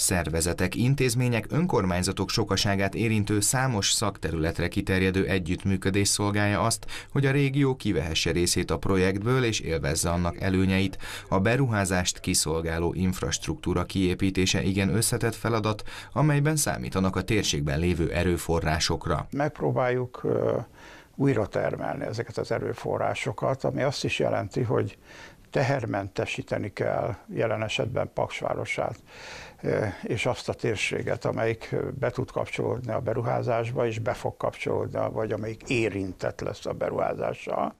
Szervezetek, intézmények, önkormányzatok sokaságát érintő számos szakterületre kiterjedő együttműködés szolgálja azt, hogy a régió kivehesse részét a projektből és élvezze annak előnyeit. A beruházást kiszolgáló infrastruktúra kiépítése igen összetett feladat, amelyben számítanak a térségben lévő erőforrásokra. Megpróbáljuk újra termelni ezeket az erőforrásokat, ami azt is jelenti, hogy tehermentesíteni kell jelen esetben Paksvárosát és azt a térséget, amelyik be tud kapcsolódni a beruházásba, és be fog kapcsolódni, vagy amelyik érintett lesz a beruházással.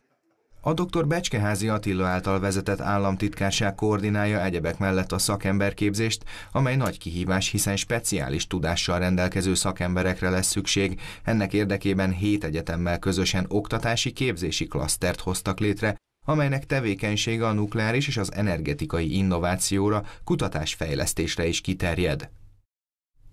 A dr. Becskeházi Attila által vezetett államtitkárság koordinálja egyebek mellett a szakemberképzést, amely nagy kihívás, hiszen speciális tudással rendelkező szakemberekre lesz szükség. Ennek érdekében hét egyetemmel közösen oktatási képzési klasztert hoztak létre, amelynek tevékenysége a nukleáris és az energetikai innovációra, kutatásfejlesztésre is kiterjed.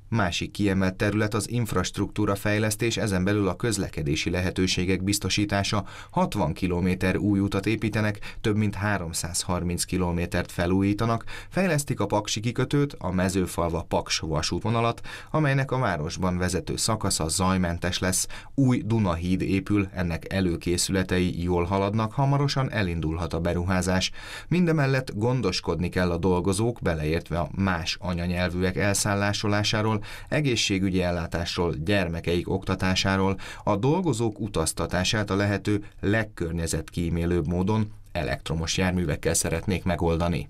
Másik kiemelt terület az infrastruktúra fejlesztés, ezen belül a közlekedési lehetőségek biztosítása. 60 km új utat építenek, több mint 330 kilométert felújítanak, fejlesztik a Paksi kikötőt, a mezőfalva Paks vasútvonalat, amelynek a városban vezető szakasza zajmentes lesz, új Dunahíd épül, ennek előkészületei jól haladnak, hamarosan elindulhat a beruházás. Mindemellett gondoskodni kell a dolgozók, beleértve a más anyanyelvűek elszállásolásáról, oktatásról, egészségügyi ellátásról, gyermekeik oktatásáról, a dolgozók utaztatását a lehető legkörnyezetkímélőbb módon elektromos járművekkel szeretnék megoldani.